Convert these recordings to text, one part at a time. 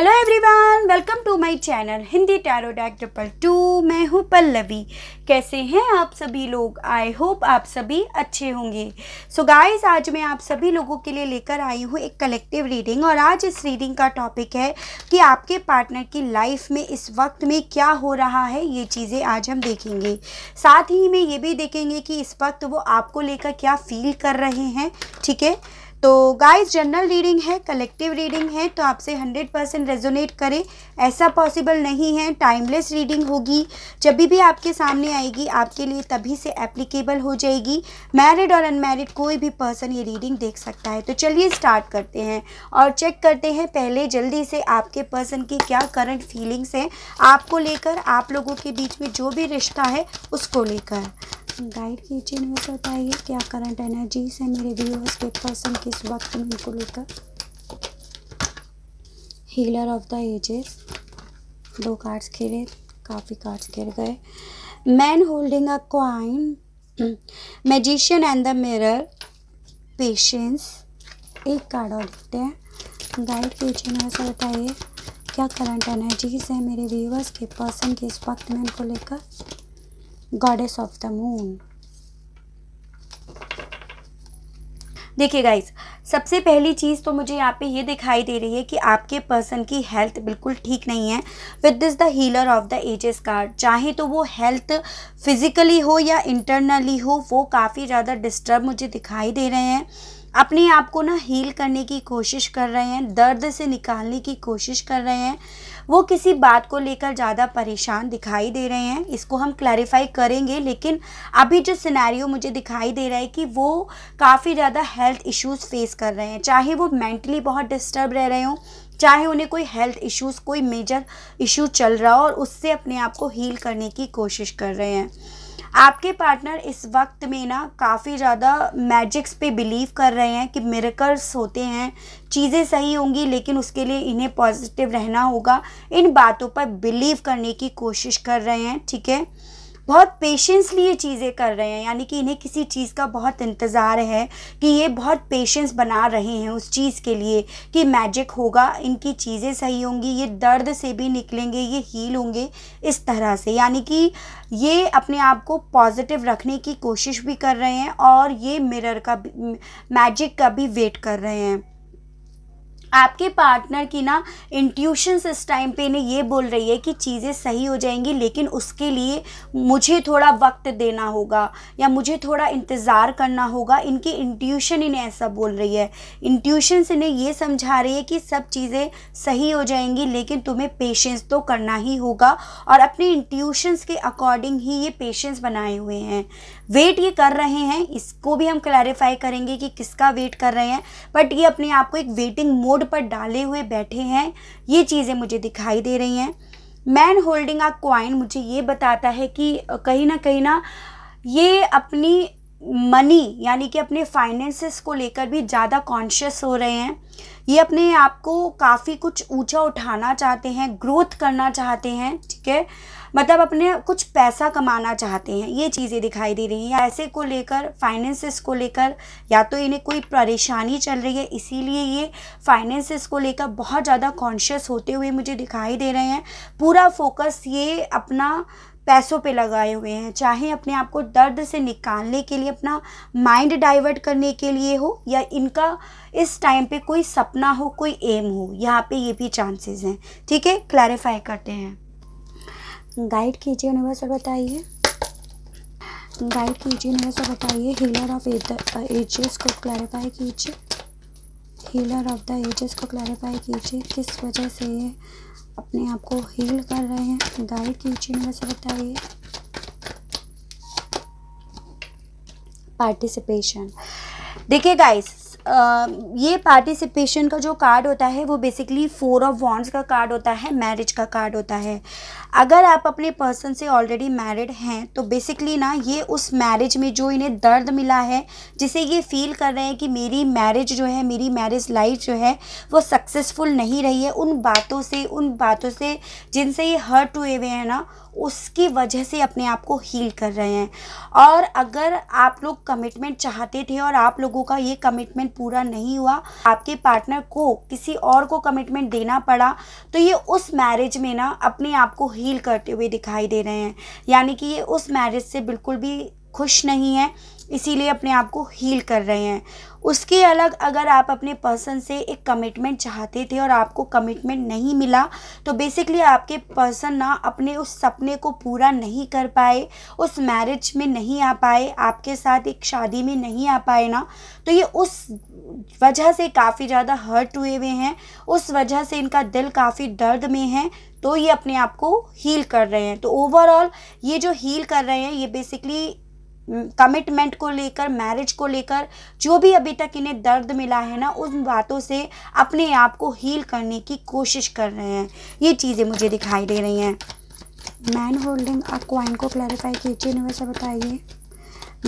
hello everyone welcome to my channel Hindi tarot deck triple two मैं हूँ पल्लवी कैसे हैं आप सभी लोग आई होप आप सभी अच्छे होंगे सो so गाइस आज मैं आप सभी लोगों के लिए लेकर आई हूँ एक कलेक्टिव रीडिंग और आज इस रीडिंग का टॉपिक है कि आपके पार्टनर की लाइफ में इस वक्त में क्या हो रहा है ये चीज़ें आज हम देखेंगे साथ ही में ये भी देखेंगे कि इस वक्त वो आपको लेकर क्या फील कर रहे हैं ठीक है तो गाइस जनरल रीडिंग है कलेक्टिव रीडिंग है तो आपसे 100 परसेंट रेजोनेट करें ऐसा पॉसिबल नहीं है टाइमलेस रीडिंग होगी जब भी आपके सामने आएगी आपके लिए तभी से एप्लीकेबल हो जाएगी मैरिड और अनमैरिड कोई भी पर्सन ये रीडिंग देख सकता है तो चलिए स्टार्ट करते हैं और चेक करते हैं पहले जल्दी से आपके पर्सन की क्या करंट फीलिंग्स हैं आपको लेकर आप लोगों के बीच में जो भी रिश्ता है उसको लेकर गाइड कीजिए न्यूज़ बताइए क्या करंट एनर्जीज है मेरे व्यूअर्स के पर्सन किस वक्त में इनको लेकर हीलर ऑफ द एजेस दो कार्ड्स खेले काफ़ी कार्ड्स खेल गए man holding a coin magician and the mirror patience एक कार्ड और देखते हैं गाइड कीजिए न्यूज़ बताइए क्या करंट एनर्जीज है मेरे व्यूअर्स के पर्सन किस वक्त में इनको लेकर गॉडेस ऑफ द मून देखिए गाइज सबसे पहली चीज़ तो मुझे यहाँ पे ये दिखाई दे रही है कि आपके पर्सन की हेल्थ बिल्कुल ठीक नहीं है with this the healer of the ages card चाहे तो वो हेल्थ फिजिकली हो या इंटरनली हो वो काफ़ी ज़्यादा डिस्टर्ब मुझे दिखाई दे रहे हैं अपने आप को ना हील करने की कोशिश कर रहे हैं दर्द से निकालने की कोशिश कर रहे हैं वो किसी बात को लेकर ज़्यादा परेशान दिखाई दे रहे हैं इसको हम क्लैरिफाई करेंगे लेकिन अभी जो सिनेरियो मुझे दिखाई दे रहा है कि वो काफ़ी ज़्यादा हेल्थ इश्यूज फेस कर रहे हैं चाहे वो मेंटली बहुत डिस्टर्ब रह रहे हों चाहे उन्हें कोई हेल्थ इश्यूज़ कोई मेजर इशू चल रहा हो और उससे अपने आप को हील करने की कोशिश कर रहे हैं आपके पार्टनर इस वक्त में ना काफ़ी ज़्यादा मैजिक्स पे बिलीव कर रहे हैं कि मेरेकल्स होते हैं चीज़ें सही होंगी लेकिन उसके लिए इन्हें पॉजिटिव रहना होगा इन बातों पर बिलीव करने की कोशिश कर रहे हैं ठीक है बहुत पेशेंसली ये चीज़ें कर रहे हैं यानी कि इन्हें किसी चीज़ का बहुत इंतज़ार है कि ये बहुत पेशेंस बना रहे हैं उस चीज़ के लिए कि मैजिक होगा इनकी चीज़ें सही होंगी ये दर्द से भी निकलेंगे ये हील होंगे इस तरह से यानी कि ये अपने आप को पॉजिटिव रखने की कोशिश भी कर रहे हैं और ये मिरर का मैजिक का भी वेट कर रहे हैं आपके पार्टनर की ना इंट्यूशंस इस टाइम पे ने ये बोल रही है कि चीज़ें सही हो जाएंगी लेकिन उसके लिए मुझे थोड़ा वक्त देना होगा या मुझे थोड़ा इंतज़ार करना होगा इनकी इंट्यूशन इन्हें ऐसा बोल रही है इंट्यूशन इन्हें ये समझा रही है कि सब चीज़ें सही हो जाएंगी लेकिन तुम्हें पेशेंस तो करना ही होगा और अपने इंट्यूशंस के अकॉर्डिंग ही ये पेशेंस बनाए हुए हैं वेट ये कर रहे हैं इसको भी हम क्लैरिफाई करेंगे कि किसका वेट कर रहे हैं बट ये अपने आप को एक वेटिंग मोड रोड पर डाले हुए बैठे हैं ये चीज़ें मुझे दिखाई दे रही हैं मैन होल्डिंग आ क्वाइन मुझे ये बताता है कि कहीं ना कहीं ना ये अपनी मनी यानी कि अपने फाइनेंसेस को लेकर भी ज़्यादा कॉन्शियस हो रहे हैं ये अपने आप को काफ़ी कुछ ऊंचा उठाना चाहते हैं ग्रोथ करना चाहते हैं ठीक है मतलब अपने कुछ पैसा कमाना चाहते हैं ये चीज़ें दिखाई दे रही हैं या ऐसे को लेकर फाइनेंसिस को लेकर या तो इन्हें कोई परेशानी चल रही है इसीलिए ये फाइनेंसिस को लेकर बहुत ज़्यादा कॉन्शियस होते हुए मुझे दिखाई दे रहे हैं पूरा फोकस ये अपना पैसों पे लगाए हुए हैं चाहे अपने आप को दर्द से निकालने के लिए अपना माइंड डाइवर्ट करने के लिए हो या इनका इस टाइम पे कोई सपना हो कोई एम हो यहाँ पे ये भी चांसेस हैं ठीक है क्लैरिफाई करते हैं गाइड कीजिए यूनिवर्स और बताइए गाइड कीजिए यूनिवर्स और बताइए हीलर ऑफ एजेस को क्लैरिफाई कीजिए हीलर ऑफ द एजेस को क्लैरिफाई कीजिए किस वजह से ये अपने आप को हील कर रहे हैं गाइड कीजिए यूनिवर्स और बताइए पार्टिसिपेशन देखिए गाइस ये पार्टिसिपेशन का जो कार्ड होता है वो बेसिकली फोर ऑफ वॉन्ड्स का कार्ड होता है मैरिज का कार्ड होता है अगर आप अपने पर्सन से ऑलरेडी मैरिड हैं तो बेसिकली ना ये उस मैरिज में जो इन्हें दर्द मिला है जिसे ये फील कर रहे हैं कि मेरी मैरिज जो है मेरी मैरिज लाइफ जो है वो सक्सेसफुल नहीं रही है उन बातों से उन बातों से जिनसे ये हर्ट हुए हुए हैं ना उसकी वजह से अपने आप को हील कर रहे हैं और अगर आप लोग कमिटमेंट चाहते थे और आप लोगों का ये कमिटमेंट पूरा नहीं हुआ आपके पार्टनर को किसी और को कमिटमेंट देना पड़ा तो ये उस मैरिज में ना अपने आप को हील करते हुए दिखाई दे रहे हैं यानी कि ये उस मैरिज से बिल्कुल भी खुश नहीं है इसीलिए अपने आप को हील कर रहे हैं उसके अलग अगर आप अपने पर्सन से एक कमिटमेंट चाहते थे और आपको कमिटमेंट नहीं मिला तो बेसिकली आपके पर्सन ना अपने उस सपने को पूरा नहीं कर पाए उस मैरिज में नहीं आ पाए आपके साथ एक शादी में नहीं आ पाए ना तो ये उस वजह से काफ़ी ज़्यादा हर्ट हुए हुए हैं उस वजह से इनका दिल काफ़ी दर्द में है तो ये अपने आप को हील कर रहे हैं तो ओवरऑल ये जो हील कर रहे हैं ये बेसिकली कमिटमेंट को लेकर मैरिज को लेकर जो भी अभी तक इन्हें दर्द मिला है ना उन बातों से अपने आप को हील करने की कोशिश कर रहे हैं ये चीज़ें मुझे दिखाई दे रही हैं मैन होल्डिंग अ क्वाइन को क्लैरिफाई कीजिए वैसे बताइए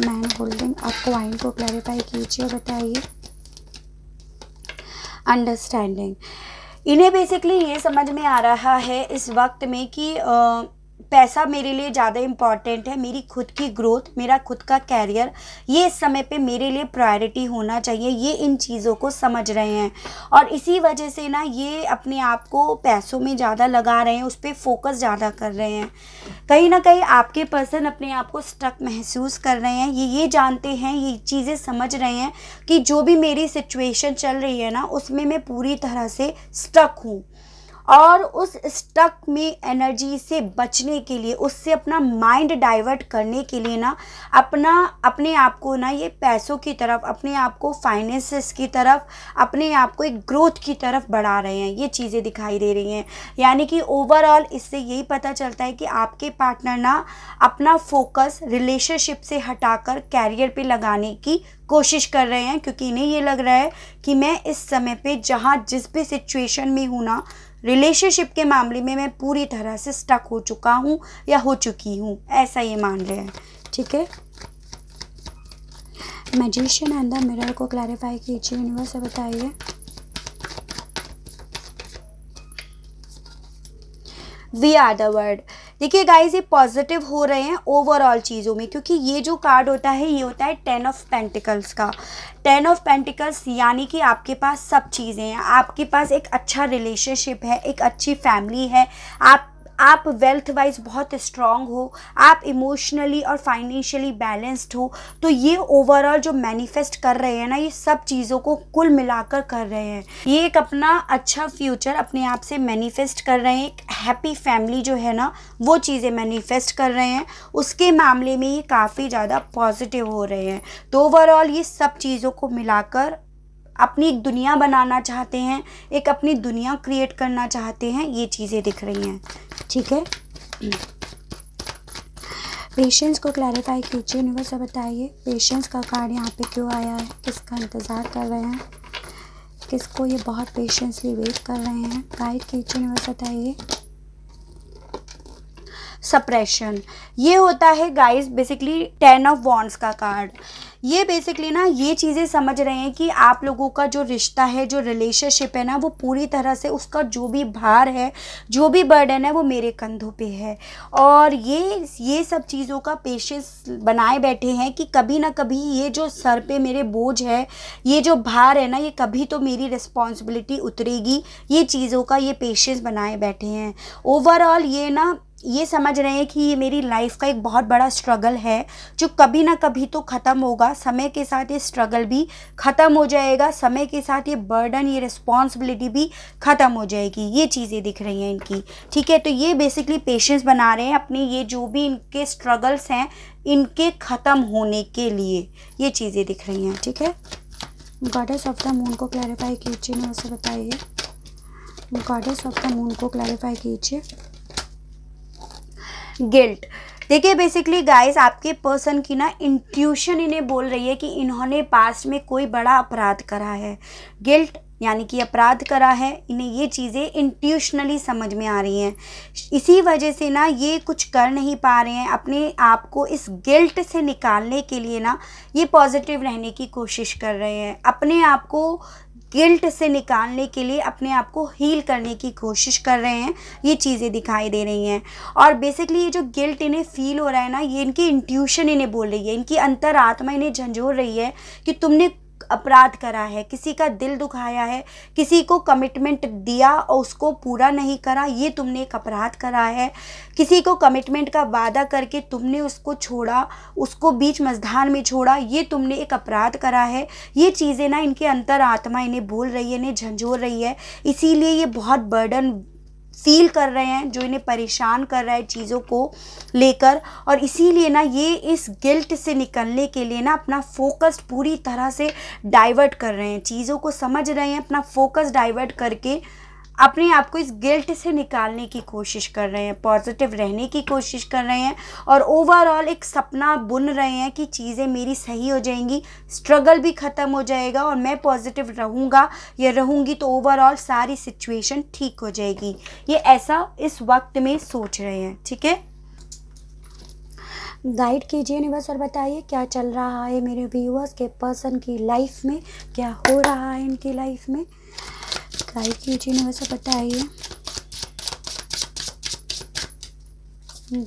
मैन होल्डिंग अ क्वाइन को क्लैरिफाई कीजिए बताइए अंडरस्टैंडिंग इन्हें बेसिकली ये समझ में आ रहा है इस वक्त में कि आ, पैसा मेरे लिए ज़्यादा इम्पॉर्टेंट है मेरी खुद की ग्रोथ मेरा खुद का कैरियर ये इस समय पे मेरे लिए प्रायोरिटी होना चाहिए ये इन चीज़ों को समझ रहे हैं और इसी वजह से ना ये अपने आप को पैसों में ज़्यादा लगा रहे हैं उस पर फोकस ज़्यादा कर रहे हैं कहीं ना कहीं आपके पर्सन अपने आप को स्ट्रक महसूस कर रहे हैं ये ये जानते हैं ये चीज़ें समझ रहे हैं कि जो भी मेरी सिचुएशन चल रही है ना उसमें मैं पूरी तरह से स्ट्रक हूँ और उस स्टक में एनर्जी से बचने के लिए उससे अपना माइंड डाइवर्ट करने के लिए ना अपना अपने आप को ना ये पैसों की तरफ अपने आप को फाइनेंसेस की तरफ अपने आप को एक ग्रोथ की तरफ बढ़ा रहे हैं ये चीज़ें दिखाई दे रही हैं यानी कि ओवरऑल इससे यही पता चलता है कि आपके पार्टनर ना अपना फोकस रिलेशनशिप से हटाकर कैरियर पर लगाने की कोशिश कर रहे हैं क्योंकि इन्हें ये लग रहा है कि मैं इस समय पे जहाँ जिस भी सिचुएशन में हूँ ना रिलेशनशिप के मामले में मैं पूरी तरह से स्टक हो चुका हूँ या हो चुकी हूँ ऐसा ये मान रहे हैं ठीक है मैजिशियन एंड द मिरर को क्लैरिफाई कीजिए यूनिवर्स बताइए वी आर द वर्ड देखिए गाइज ये पॉजिटिव हो रहे हैं ओवरऑल चीज़ों में क्योंकि ये जो कार्ड होता है ये होता है टेन ऑफ पेंटिकल्स का टेन ऑफ पेंटिकल्स यानी कि आपके पास सब चीज़ें हैं आपके पास एक अच्छा रिलेशनशिप है एक अच्छी फैमिली है आप आप वेल्थ वाइज बहुत स्ट्रांग हो आप इमोशनली और फाइनेंशियली बैलेंस्ड हो तो ये ओवरऑल जो मैनिफेस्ट कर रहे हैं ना ये सब चीज़ों को कुल मिलाकर कर रहे हैं ये एक अपना अच्छा फ्यूचर अपने आप से मैनिफेस्ट कर रहे हैं एक हैप्पी फैमिली जो है ना वो चीज़ें मैनिफेस्ट कर रहे हैं उसके मामले में ये काफ़ी ज़्यादा पॉजिटिव हो रहे हैं तो ओवरऑल ये सब चीज़ों को मिलाकर अपनी एक दुनिया बनाना चाहते हैं एक अपनी दुनिया क्रिएट करना चाहते हैं ये चीज़ें दिख रही हैं ठीक है पेशेंस को क्लैरिफाई कीजिए यूनिवर्स बताइए पेशेंस का कार्ड यहाँ पे क्यों आया है किसका इंतज़ार कर रहे हैं किसको ये बहुत पेशेंसली वेट कर रहे हैं गाइड कीजिए यूनिवर्स बताइए सप्रेशन ये होता है guys basically ten of wands का कार्ड ये बेसिकली ना ये चीज़ें समझ रहे हैं कि आप लोगों का जो रिश्ता है जो रिलेशनशिप है ना वो पूरी तरह से उसका जो भी भार है जो भी बर्डन है वो मेरे कंधों पे है और ये ये सब चीज़ों का पेशेंस बनाए बैठे हैं कि कभी ना कभी ये जो सर पे मेरे बोझ है ये जो भार है ना ये कभी तो मेरी रिस्पॉन्सिबिलिटी उतरेगी ये चीज़ों का ये पेशेंस बनाए बैठे हैं ओवरऑल ये ना ये समझ रहे हैं कि ये मेरी लाइफ का एक बहुत बड़ा स्ट्रगल है जो कभी ना कभी तो ख़त्म होगा समय के साथ ये स्ट्रगल भी ख़त्म हो जाएगा समय के साथ ये बर्डन ये रिस्पॉन्सिबिलिटी भी ख़त्म हो जाएगी ये चीज़ें दिख रही हैं इनकी ठीक है तो ये बेसिकली पेशेंस बना रहे हैं अपने ये जो भी इनके स्ट्रगल्स हैं इनके ख़त्म होने के लिए ये चीज़ें दिख रही हैं ठीक है गॉडेस ऑफ द मून को क्लैरिफाई कीजिए उसे बताइए गॉडेस ऑफ द मून को क्लैरिफाई कीजिए गिल्ट देखिए बेसिकली गाइस आपके पर्सन की ना इंट्यूशन इन्हें बोल रही है कि इन्होंने पास्ट में कोई बड़ा अपराध करा है गिल्ट यानी कि अपराध करा है इन्हें ये चीज़ें इंट्यूशनली समझ में आ रही हैं इसी वजह से ना ये कुछ कर नहीं पा रहे हैं अपने आप को इस गिल्ट से निकालने के लिए ना ये पॉजिटिव रहने की कोशिश कर रहे हैं अपने आप को गिल्ट से निकालने के लिए अपने आप को हील करने की कोशिश कर रहे हैं ये चीज़ें दिखाई दे रही हैं और बेसिकली ये जो गिल्ट इन्हें फील हो रहा है ना ये इनकी इंट्यूशन इन्हें बोल रही है इनकी अंतर आत्मा इन्हें झंझोर रही है कि तुमने अपराध करा है किसी का दिल दुखाया है किसी को कमिटमेंट दिया और उसको पूरा नहीं करा ये तुमने एक अपराध करा है किसी को कमिटमेंट का वादा करके तुमने उसको छोड़ा उसको बीच मझधान में छोड़ा ये तुमने एक अपराध करा है ये चीज़ें ना इनके अंतर आत्मा इन्हें बोल रही है इन्हें झंझोर रही है इसीलिए ये बहुत बर्डन फील कर रहे हैं जो इन्हें परेशान कर रहा है चीज़ों को लेकर और इसीलिए ना ये इस गिल्ट से निकलने के लिए ना अपना फोकस पूरी तरह से डाइवर्ट कर रहे हैं चीज़ों को समझ रहे हैं अपना फोकस डाइवर्ट करके अपने आप को इस गिल्ट से निकालने की कोशिश कर रहे हैं पॉजिटिव रहने की कोशिश कर रहे हैं और ओवरऑल एक सपना बुन रहे हैं कि चीज़ें मेरी सही हो जाएंगी स्ट्रगल भी ख़त्म हो जाएगा और मैं पॉजिटिव रहूँगा या रहूँगी तो ओवरऑल सारी सिचुएशन ठीक हो जाएगी ये ऐसा इस वक्त में सोच रहे हैं ठीक है गाइड कीजिए बस और बताइए क्या चल रहा है मेरे व्यूअर्स के पर्सन की लाइफ में क्या हो रहा है इनकी लाइफ में ಟ್ರೈ कीजिए बताइए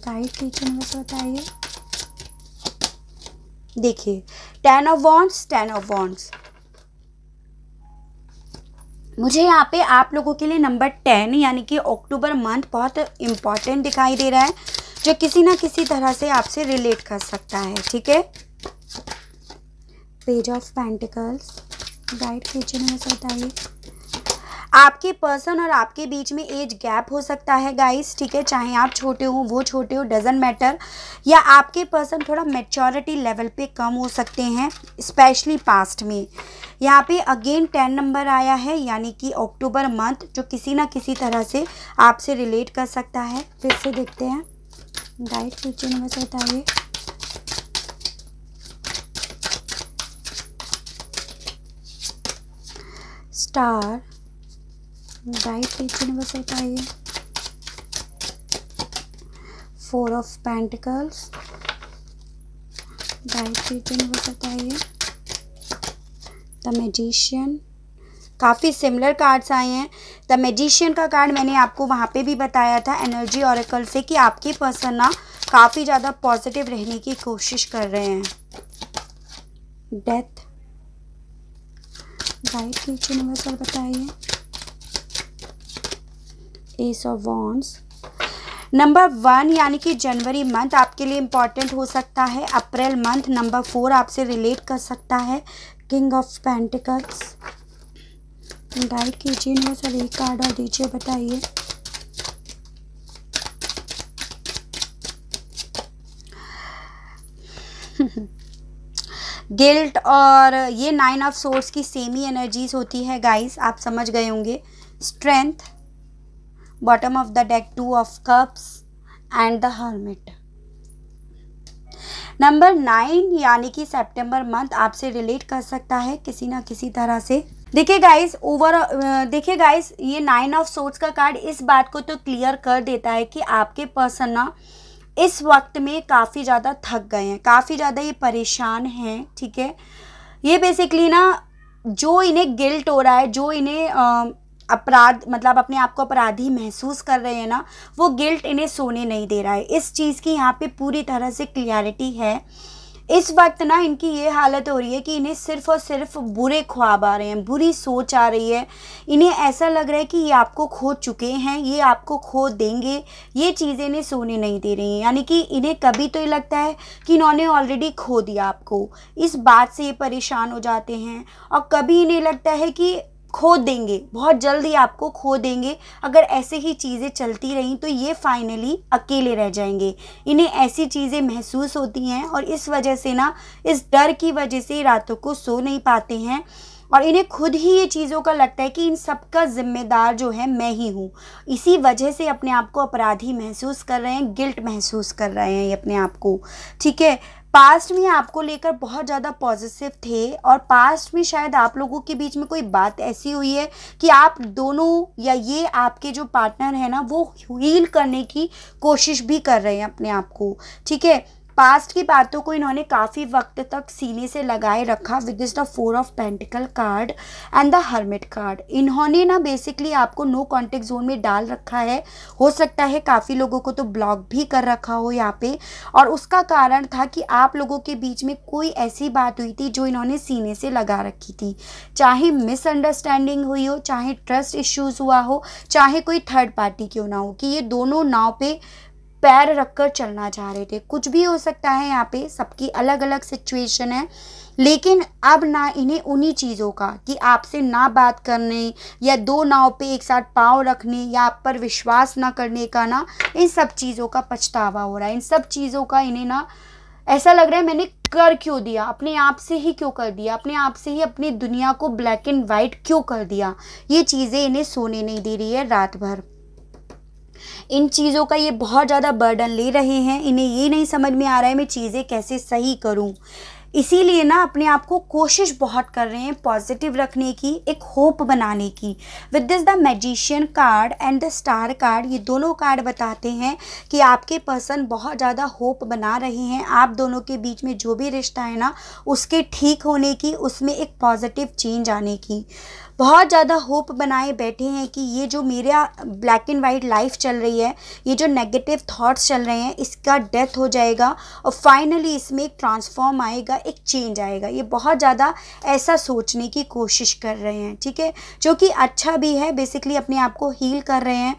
गाइड कीजिए वैसे बताइए देखिए ten of wands ten of wands मुझे यहाँ पे आप लोगों के लिए नंबर टेन यानी कि अक्टूबर मंथ बहुत इम्पॉर्टेंट दिखाई दे रहा है जो किसी ना किसी तरह से आपसे रिलेट कर सकता है ठीक है पेज ऑफ पेंटिकल्स गाइड कीजिए में बताइए आपके पर्सन और आपके बीच में एज गैप हो सकता है गाइस ठीक है चाहे आप छोटे हो वो छोटे हो डजेंट मैटर या आपके पर्सन थोड़ा मेच्योरिटी लेवल पे कम हो सकते हैं स्पेशली पास्ट में यहाँ पे अगेन टेन नंबर आया है यानी कि अक्टूबर मंथ जो किसी ना किसी तरह से आपसे रिलेट कर सकता है फिर से देखते हैं गाइड टीचर नंबर बताइए स्टार राइट टीचिंग बस होता है ये four of pentacles right teaching बस होता है ये द मेजिशियन काफ़ी सिमिलर कार्ड्स आए हैं द मेजिशियन का कार्ड मैंने आपको वहाँ पे भी बताया था एनर्जी औरकल से कि आपकी पर्सन ना काफ़ी ज़्यादा पॉजिटिव रहने की कोशिश कर रहे हैं डेथ डाइट कीजिए बताइए ace of wands number one यानी कि जनवरी मंथ आपके लिए इम्पॉर्टेंट हो सकता है अप्रैल मंथ नंबर फोर आपसे रिलेट कर सकता है किंग ऑफ पेंटिकल्स डाई कीजिए ना सर एक कार्ड और दीजिए बताइए गिल्ट और ये नाइन ऑफ सोर्स की सेम ही एनर्जीज होती है गाइस आप समझ गए होंगे strength bottom of the deck 2 of cups and the hermit number nine यानी कि सितंबर मंथ आपसे रिलेट कर सकता है किसी ना किसी तरह से देखिए गाइस ओवर देखिए गाइस ये नाइन ऑफ सोर्ट्स का कार्ड इस बात को तो क्लियर कर देता है कि आपके पर्सन ना इस वक्त में काफ़ी ज़्यादा थक गए हैं काफ़ी ज़्यादा ये परेशान हैं ठीक है ये बेसिकली ना जो इन्हें गिल्ट हो रहा है जो इन्हें अपराध मतलब अपने आप को अपराधी महसूस कर रहे हैं ना वो गिल्ट इन्हें सोने नहीं दे रहा है इस चीज़ की यहाँ पे पूरी तरह से क्लियरिटी है इस वक्त ना इनकी ये हालत हो रही है कि इन्हें सिर्फ और सिर्फ बुरे ख्वाब आ रहे हैं बुरी सोच आ रही है इन्हें ऐसा लग रहा है कि ये आपको खो चुके हैं ये आपको खो देंगे ये चीज़ें इन्हें सोने नहीं दे रही हैं यानी कि इन्हें कभी तो ये लगता है कि इन्होंने ऑलरेडी खो दिया आपको इस बात से ये परेशान हो जाते हैं और कभी इन्हें लगता है कि खो देंगे बहुत जल्दी आपको खो देंगे अगर ऐसे ही चीज़ें चलती रहीं तो ये फाइनली अकेले रह जाएंगे इन्हें ऐसी चीज़ें महसूस होती हैं और इस वजह से ना इस डर की वजह से रातों को सो नहीं पाते हैं और इन्हें खुद ही ये चीज़ों का लगता है कि इन सब का जिम्मेदार जो है मैं ही हूँ इसी वजह से अपने आप को अपराधी महसूस कर रहे हैं गिल्ट महसूस कर रहे हैं ये अपने आप को ठीक है पास्ट में आपको लेकर बहुत ज़्यादा पॉजिटिव थे और पास्ट में शायद आप लोगों के बीच में कोई बात ऐसी हुई है कि आप दोनों या ये आपके जो पार्टनर है ना वो हील करने की कोशिश भी कर रहे हैं अपने आप को ठीक है पास्ट की बातों को इन्होंने काफ़ी वक्त तक सीने से लगाए रखा with is the four of pentacle card and the hermit card इन्होंने ना बेसिकली आपको नो कॉन्टेक्ट जोन में डाल रखा है हो सकता है काफ़ी लोगों को तो ब्लॉक भी कर रखा हो यहाँ पे और उसका कारण था कि आप लोगों के बीच में कोई ऐसी बात हुई थी जो इन्होंने सीने से लगा रखी थी चाहे मिसअंडरस्टैंडिंग हुई हो चाहे ट्रस्ट इश्यूज़ हुआ हो चाहे कोई थर्ड पार्टी क्यों ना हो कि ये दोनों नाव पे पैर रखकर चलना चाह रहे थे कुछ भी हो सकता है यहाँ पे सबकी अलग अलग सिचुएशन है लेकिन अब ना इन्हें उन्हीं चीज़ों का कि आपसे ना बात करने या दो नाव पे एक साथ पाँव रखने या आप पर विश्वास ना करने का ना इन सब चीज़ों का पछतावा हो रहा है इन सब चीज़ों का इन्हें ना ऐसा लग रहा है मैंने कर क्यों दिया अपने आप से ही क्यों कर दिया अपने आप से ही अपनी दुनिया को ब्लैक एंड वाइट क्यों कर दिया ये चीज़ें इन्हें सोने नहीं दे रही है रात भर इन चीज़ों का ये बहुत ज़्यादा बर्डन ले रहे हैं इन्हें ये नहीं समझ में आ रहा है मैं चीज़ें कैसे सही करूँ इसीलिए ना अपने आप को कोशिश बहुत कर रहे हैं पॉजिटिव रखने की एक होप बनाने की with this the magician card and the star card ये दोनों कार्ड बताते हैं कि आपके पर्सन बहुत ज़्यादा होप बना रहे हैं आप दोनों के बीच में जो भी रिश्ता है ना उसके ठीक होने की उसमें एक पॉजिटिव चेंज आने की बहुत ज़्यादा होप बनाए बैठे हैं कि ये जो मेरा ब्लैक एंड वाइट लाइफ चल रही है ये जो नेगेटिव थॉट्स चल रहे हैं इसका डेथ हो जाएगा और फाइनली इसमें एक ट्रांसफॉर्म आएगा एक चेंज आएगा ये बहुत ज़्यादा ऐसा सोचने की कोशिश कर रहे हैं ठीक है जो कि अच्छा भी है बेसिकली अपने आप को हील कर रहे हैं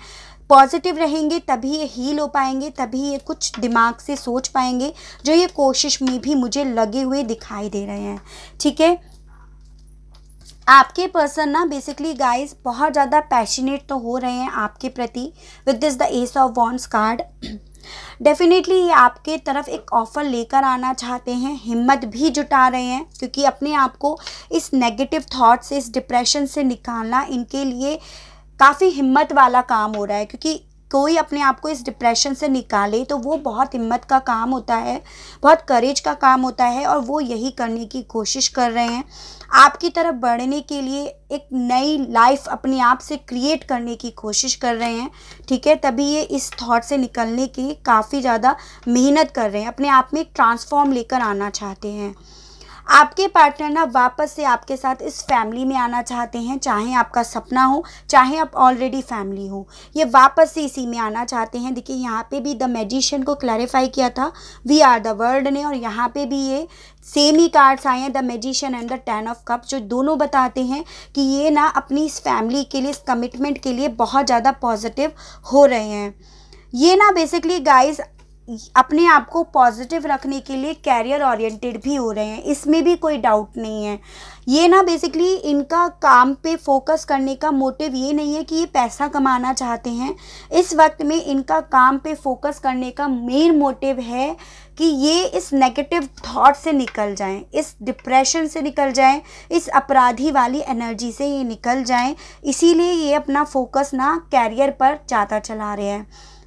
पॉजिटिव रहेंगे तभी ये हील हो पाएंगे तभी ये कुछ दिमाग से सोच पाएंगे जो ये कोशिश में भी मुझे लगे हुए दिखाई दे रहे हैं ठीक है आपके पर्सन ना बेसिकली गाइस बहुत ज़्यादा पैशनेट तो हो रहे हैं आपके प्रति with this the ace of wands card definitely ये आपके तरफ एक ऑफ़र लेकर आना चाहते हैं हिम्मत भी जुटा रहे हैं क्योंकि अपने आप को इस नेगेटिव थाट से इस डिप्रेशन से निकालना इनके लिए काफ़ी हिम्मत वाला काम हो रहा है क्योंकि कोई अपने आप को इस डिप्रेशन से निकाले तो वो बहुत हिम्मत का काम होता है बहुत करेज का काम होता है और वो यही करने की कोशिश कर रहे हैं आपकी तरफ बढ़ने के लिए एक नई लाइफ अपने आप से क्रिएट करने की कोशिश कर रहे हैं ठीक है तभी ये इस थॉट से निकलने की काफ़ी ज़्यादा मेहनत कर रहे हैं अपने आप में एक ट्रांसफॉर्म लेकर आना चाहते हैं आपके पार्टनर ना वापस से आपके साथ इस फैमिली में आना चाहते हैं चाहे आपका सपना हो चाहे आप ऑलरेडी फैमिली हो ये वापस से इसी में आना चाहते हैं देखिए यहाँ पे भी द मेजिशियन को क्लैरिफाई किया था वी आर द वर्ल्ड ने और यहाँ पे भी ये सेम ही कार्ड्स आए हैं the magician and the ten of cup जो दोनों बताते हैं कि ये ना अपनी इस फैमिली के लिए इस कमिटमेंट के लिए बहुत ज़्यादा पॉजिटिव हो रहे हैं ये ना बेसिकली गाइस अपने आप को पॉजिटिव रखने के लिए कैरियर ओरिएंटेड भी हो रहे हैं इसमें भी कोई डाउट नहीं है ये ना बेसिकली इनका काम पे फोकस करने का मोटिव ये नहीं है कि ये पैसा कमाना चाहते हैं इस वक्त में इनका काम पे फोकस करने का मेन मोटिव है कि ये इस नेगेटिव थॉट से निकल जाएं इस डिप्रेशन से निकल जाएं इस अपराधी वाली एनर्जी से ये निकल जाएं इसीलिए ये अपना फोकस ना कैरियर पर ज़्यादा चला रहे हैं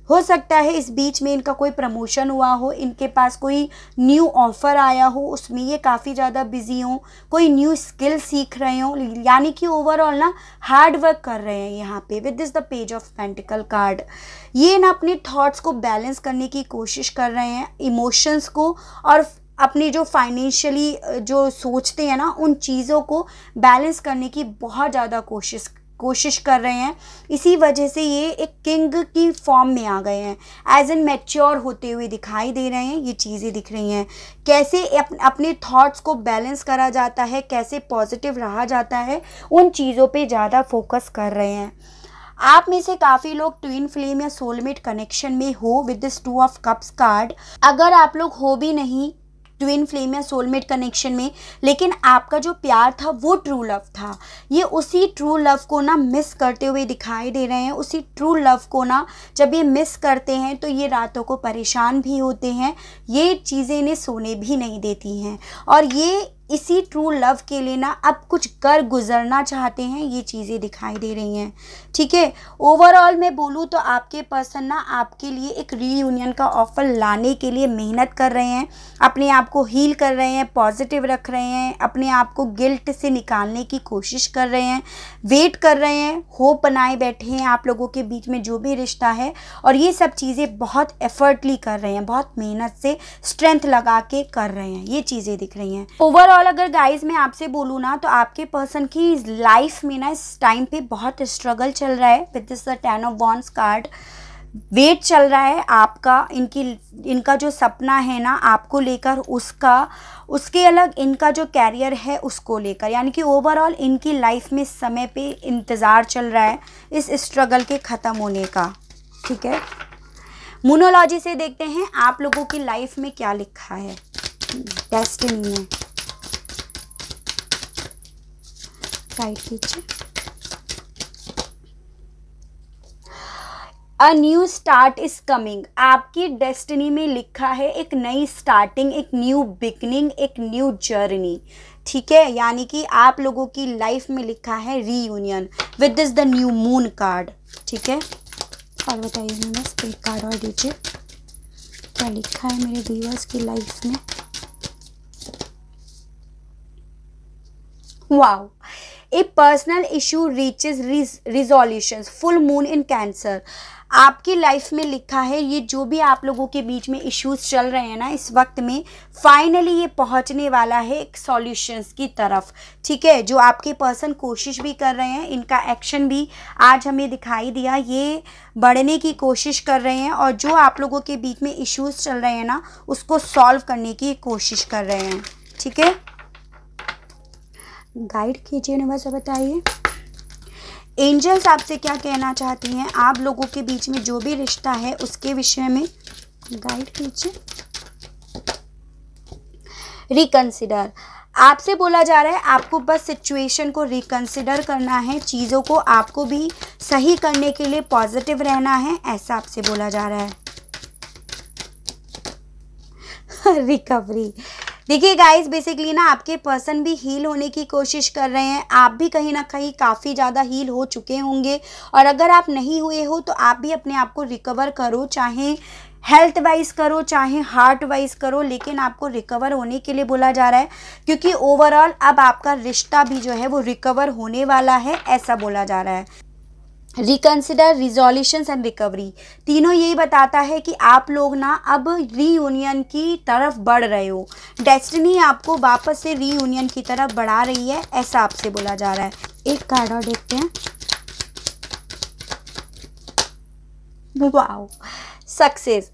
हो सकता है इस बीच में इनका कोई प्रमोशन हुआ हो इनके पास कोई न्यू ऑफ़र आया हो उसमें ये काफ़ी ज़्यादा बिजी हों कोई न्यू स्किल सीख रहे हों यानी कि ओवरऑल ना हार्ड वर्क कर रहे हैं यहाँ पे with is the page of pentacle card ये ना अपने थॉट्स को बैलेंस करने की कोशिश कर रहे हैं इमोशंस को और अपने जो फाइनेंशियली जो सोचते हैं ना उन चीज़ों को बैलेंस करने की बहुत ज़्यादा कोशिश कोशिश कर रहे हैं इसी वजह से ये एक किंग की फॉर्म में आ गए हैं एज एन मैच्योर होते हुए दिखाई दे रहे हैं ये चीज़ें दिख रही हैं कैसे अप, अपने थॉट्स को बैलेंस करा जाता है कैसे पॉजिटिव रहा जाता है उन चीज़ों पे ज़्यादा फोकस कर रहे हैं आप में से काफ़ी लोग ट्विन फ्लेम या सोलमेट कनेक्शन में हो with this two of cups card अगर आप लोग हो भी नहीं ट्विन फ्लेम या सोलमेट कनेक्शन में लेकिन आपका जो प्यार था वो ट्रू लव था ये उसी ट्रू लव को ना मिस करते हुए दिखाई दे रहे हैं उसी ट्रू लव को ना जब ये मिस करते हैं तो ये रातों को परेशान भी होते हैं ये चीज़ें इन्हें सोने भी नहीं देती हैं और ये इसी ट्रू लव के लिए ना अब कुछ कर गुजरना चाहते हैं ये चीज़ें दिखाई दे रही हैं ठीक है ओवरऑल मैं बोलूँ तो आपके पर्सन ना आपके लिए एक रीयूनियन का ऑफर लाने के लिए मेहनत कर रहे हैं अपने आप को हील कर रहे हैं पॉजिटिव रख रहे हैं अपने आप को गिल्ट से निकालने की कोशिश कर रहे हैं वेट कर रहे हैं होप बनाए बैठे हैं आप लोगों के बीच में जो भी रिश्ता है और ये सब चीज़ें बहुत एफर्टली कर रहे हैं बहुत मेहनत से स्ट्रेंथ लगा के कर रहे हैं ये चीज़ें दिख रही हैं ओवरऑल ओवरऑल अगर गाइस मैं आपसे बोलूँ ना तो आपके पर्सन की लाइफ में ना इस टाइम पे बहुत स्ट्रगल चल रहा है with this the ten of wands card wait चल रहा है आपका इनकी इनका जो सपना है ना आपको लेकर उसका उसके अलग इनका जो कैरियर है उसको लेकर यानी कि ओवरऑल इनकी लाइफ में समय पे इंतज़ार चल रहा है इस स्ट्रगल के ख़त्म होने का ठीक है मोनोलॉजी से देखते हैं आप लोगों की लाइफ में क्या लिखा है डेस्टिनी hmm, में साइड कीजिए a new start is coming आपकी डेस्टिनी में लिखा है एक नई स्टार्टिंग एक न्यू बिगनिंग एक न्यू जर्नी ठीक है यानी कि आप लोगों की लाइफ में लिखा है reunion with this the new moon card ठीक है और बताइए मैंने कार्ड और दीजिए क्या लिखा है मेरे व्यूअर्स की लाइफ में wow a personal issue reaches resolution full moon in cancer आपकी लाइफ में लिखा है ये जो भी आप लोगों के बीच में इश्यूज चल रहे हैं ना इस वक्त में फाइनली ये पहुंचने वाला है एक सॉल्यूशंस की तरफ ठीक है जो आपके पर्सन कोशिश भी कर रहे हैं इनका एक्शन भी आज हमें दिखाई दिया ये बढ़ने की कोशिश कर रहे हैं और जो आप लोगों के बीच में इश्यूज़ चल रहे हैं ना उसको सॉल्व करने की कोशिश कर रहे हैं ठीक है गाइड कीजिए यूनिवर्स बताइए एंजल्स आपसे क्या कहना चाहती हैं आप लोगों के बीच में जो भी रिश्ता है उसके विषय में गाइड कीजिए रिकंसिडर आपसे बोला जा रहा है आपको बस सिचुएशन को रिकंसिडर करना है चीज़ों को आपको भी सही करने के लिए पॉजिटिव रहना है ऐसा आपसे बोला जा रहा है रिकवरी देखिए गाइस बेसिकली ना आपके पर्सन भी हील होने की कोशिश कर रहे हैं आप भी कहीं ना कहीं काफ़ी ज़्यादा हील हो चुके होंगे और अगर आप नहीं हुए हो तो आप भी अपने आप को रिकवर करो चाहे हेल्थ वाइज करो चाहे हार्ट वाइज करो लेकिन आपको रिकवर होने के लिए बोला जा रहा है क्योंकि ओवरऑल अब आपका रिश्ता भी जो है वो रिकवर होने वाला है ऐसा बोला जा रहा है रिकन्सिडर रिजोल्यूशन एंड रिकवरी तीनों यही बताता है कि आप लोग ना अब रीयूनियन की तरफ बढ़ रहे हो डेस्टिनी आपको वापस से रीयूनियन की तरफ बढ़ा रही है ऐसा आपसे बोला जा रहा है एक कार्ड और देखते हैं वाओ सक्सेस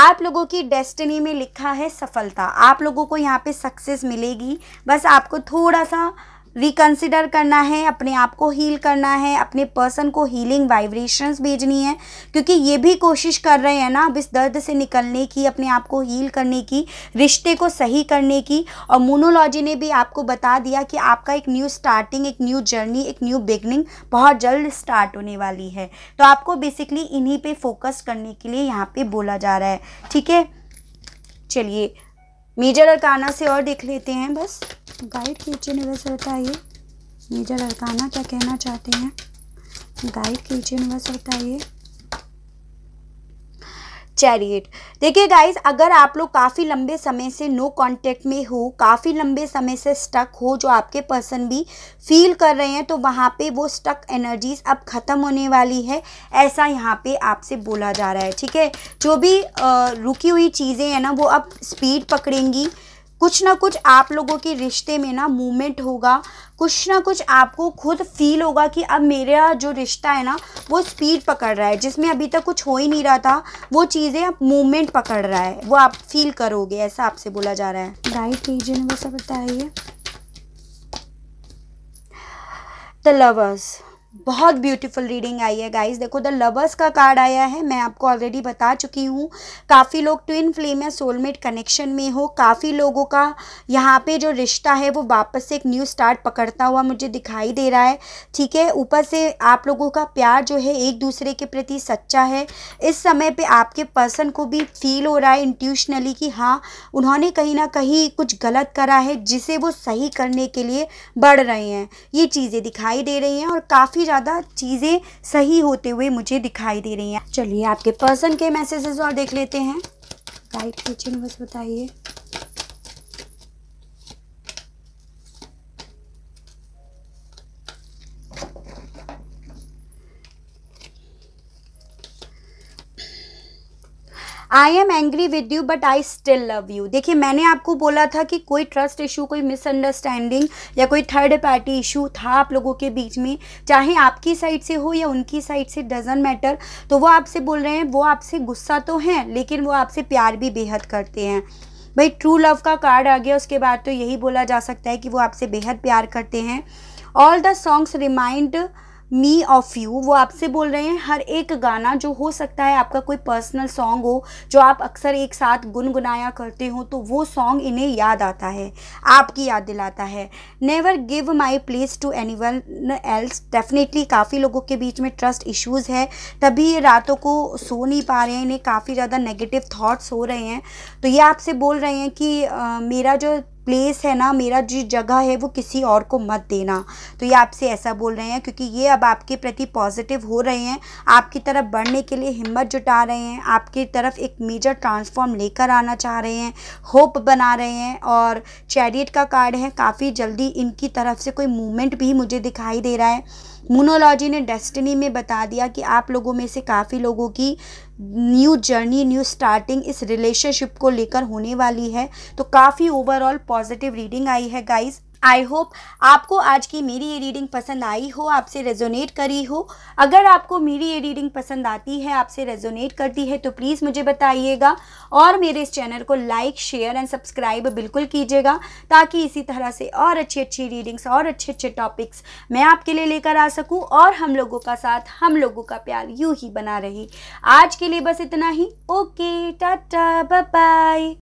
आप लोगों की डेस्टिनी में लिखा है सफलता आप लोगों को यहाँ पे सक्सेस मिलेगी बस आपको थोड़ा सा रिकंसिडर करना है अपने आप को हील करना है अपने पर्सन को हीलिंग वाइब्रेशंस भेजनी है क्योंकि ये भी कोशिश कर रहे हैं ना अब इस दर्द से निकलने की अपने आप को हील करने की रिश्ते को सही करने की और मोनोलॉजी ने भी आपको बता दिया कि आपका एक न्यू स्टार्टिंग एक न्यू जर्नी एक न्यू बिगनिंग बहुत जल्द स्टार्ट होने वाली है तो आपको बेसिकली इन्हीं पर फोकस करने के लिए यहाँ पर बोला जा रहा है ठीक है चलिए मेजर अरकाना से और देख लेते हैं बस गाइड कीजिए बस बताइए मेजर अरकाना क्या कहना चाहते हैं गाइड कीजिए निवस बताइए चैरिएट देखिए गाइज अगर आप लोग काफ़ी लंबे समय से नो कांटेक्ट में हो काफ़ी लंबे समय से स्टक हो जो आपके पर्सन भी फील कर रहे हैं तो वहाँ पे वो स्टक एनर्जीज अब ख़त्म होने वाली है ऐसा यहाँ पे आपसे बोला जा रहा है ठीक है जो भी आ, रुकी हुई चीज़ें हैं ना वो अब स्पीड पकड़ेंगी कुछ ना कुछ आप लोगों के रिश्ते में ना मूवमेंट होगा कुछ ना कुछ आपको खुद फील होगा कि अब मेरा जो रिश्ता है ना वो स्पीड पकड़ रहा है जिसमें अभी तक कुछ हो ही नहीं रहा था वो चीज़ें अब मूवमेंट पकड़ रहा है वो आप फील करोगे ऐसा आपसे बोला जा रहा है राइट रीजन वो वैसा बताइए द लवर्स बहुत ब्यूटीफुल रीडिंग आई है गाइस देखो द लवर्स का कार्ड आया है मैं आपको ऑलरेडी बता चुकी हूँ काफ़ी लोग ट्विन फ्लेम या सोलमेट कनेक्शन में हो काफ़ी लोगों का यहाँ पे जो रिश्ता है वो वापस से एक न्यू स्टार्ट पकड़ता हुआ मुझे दिखाई दे रहा है ठीक है ऊपर से आप लोगों का प्यार जो है एक दूसरे के प्रति सच्चा है इस समय पर आपके पर्सन को भी फील हो रहा है इंट्यूशनली कि हाँ उन्होंने कहीं ना कहीं कुछ गलत करा है जिसे वो सही करने के लिए बढ़ रहे हैं ये चीज़ें दिखाई दे रही हैं और काफ़ी ही ज़्यादा चीज़ें सही होते हुए मुझे दिखाई दे रही हैं चलिए आपके पर्सन के मैसेजेस और देख लेते हैं राइट क्वेश्चन बस बताइए I am angry with you but I still love you देखिए मैंने आपको बोला था कि कोई ट्रस्ट इशू कोई मिसअंडरस्टैंडिंग या कोई थर्ड पार्टी इशू था आप लोगों के बीच में चाहे आपकी साइड से हो या उनकी साइड से डजेंट मैटर तो वो आपसे बोल रहे हैं वो आपसे गुस्सा तो हैं लेकिन वो आपसे प्यार भी बेहद करते हैं भाई ट्रू लव का कार्ड आ गया उसके बाद तो यही बोला जा सकता है कि वो आपसे बेहद प्यार करते हैं all the songs remind me of you वो आपसे बोल रहे हैं हर एक गाना जो हो सकता है आपका कोई पर्सनल सॉन्ग हो जो आप अक्सर एक साथ गुनगुनाया करते हो तो वो सॉन्ग इन्हें याद आता है आपकी याद दिलाता है never give my place to anyone else definitely काफ़ी लोगों के बीच में ट्रस्ट इश्यूज़ है तभी ये रातों को सो नहीं पा रहे हैं इन्हें काफ़ी ज़्यादा नेगेटिव थाट्स हो रहे हैं तो ये आपसे बोल रहे हैं कि आ, मेरा जो प्लेस है ना मेरा जिस जगह है वो किसी और को मत देना तो ये आपसे ऐसा बोल रहे हैं क्योंकि ये अब आपके प्रति पॉजिटिव हो रहे हैं आपकी तरफ बढ़ने के लिए हिम्मत जुटा रहे हैं आपकी तरफ एक मेजर ट्रांसफॉर्म लेकर आना चाह रहे हैं होप बना रहे हैं और चैरियट का कार्ड है काफ़ी जल्दी इनकी तरफ से कोई मूवमेंट भी मुझे दिखाई दे रहा है मूनोलॉजी ने डेस्टिनी में बता दिया कि आप लोगों में से काफ़ी लोगों की न्यू जर्नी न्यू स्टार्टिंग इस रिलेशनशिप को लेकर होने वाली है तो काफ़ी ओवरऑल पॉजिटिव रीडिंग आई है गाइज़ आई होप आपको आज की मेरी ये रीडिंग पसंद आई हो आपसे रेजोनेट करी हो अगर आपको मेरी ये रीडिंग पसंद आती है आपसे रेजोनेट करती है तो प्लीज़ मुझे बताइएगा और मेरे इस चैनल को लाइक शेयर एंड सब्सक्राइब बिल्कुल कीजिएगा ताकि इसी तरह से और अच्छी अच्छी रीडिंग्स और अच्छे अच्छे टॉपिक्स मैं आपके लिए लेकर आ सकूँ और हम लोगों का साथ हम लोगों का प्यार यूँ ही बना रहे आज के लिए बस इतना ही ओके टाटा बाय